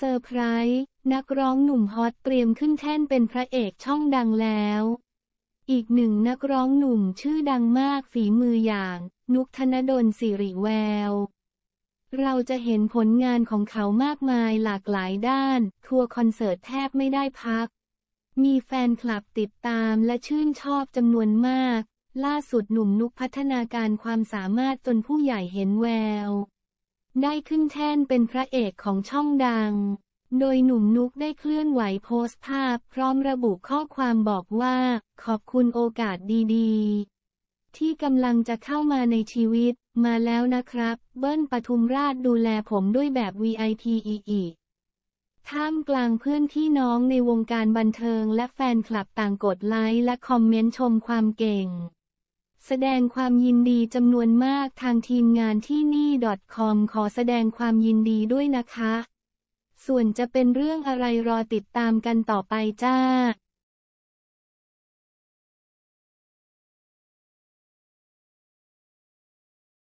เซอร์ไพรส์นักร้องหนุ่มฮอตเตรียมขึ้นแท่นเป็นพระเอกช่องดังแล้ว อีกหนึ่งนักร้องหนุ่มชื่อดังมากฝีมืออย่าง นุกธนดลสิริแวว เราจะเห็นผลงานของเขามากมายหลากหลายด้าน ทัวร์คอนเสิร์ตแทบไม่ได้พัก มีแฟนคลับติดตามและชื่นชอบจำนวนมาก ล่าสุดหนุ่มนุกพัฒนาการความสามารถจนผู้ใหญ่เห็นแววได้ขึ้นแท่นเป็นพระเอกของช่องดัง โดยหนุ่มนุกได้เคลื่อนไหวโพสต์ภาพพร้อมระบุข้อความบอกว่า ขอบคุณโอกาสดีๆ ที่กำลังจะเข้ามาในชีวิต มาแล้วนะครับ เบิ้ลปทุมราชดูแลผมด้วยแบบ VIP อีอกท่ามกลางเพื่อนพี่น้องในวงการบันเทิงและแฟนคลับต่างกดไลค์และคอมเมนต์ชมความเก่งแสดงความยินดีจำนวนมากทางทีมงานที่นี่ .com ขอแสดงความยินดีด้วยนะคะ ส่วนจะเป็นเรื่องอะไรรอติดตามกันต่อไปจ้า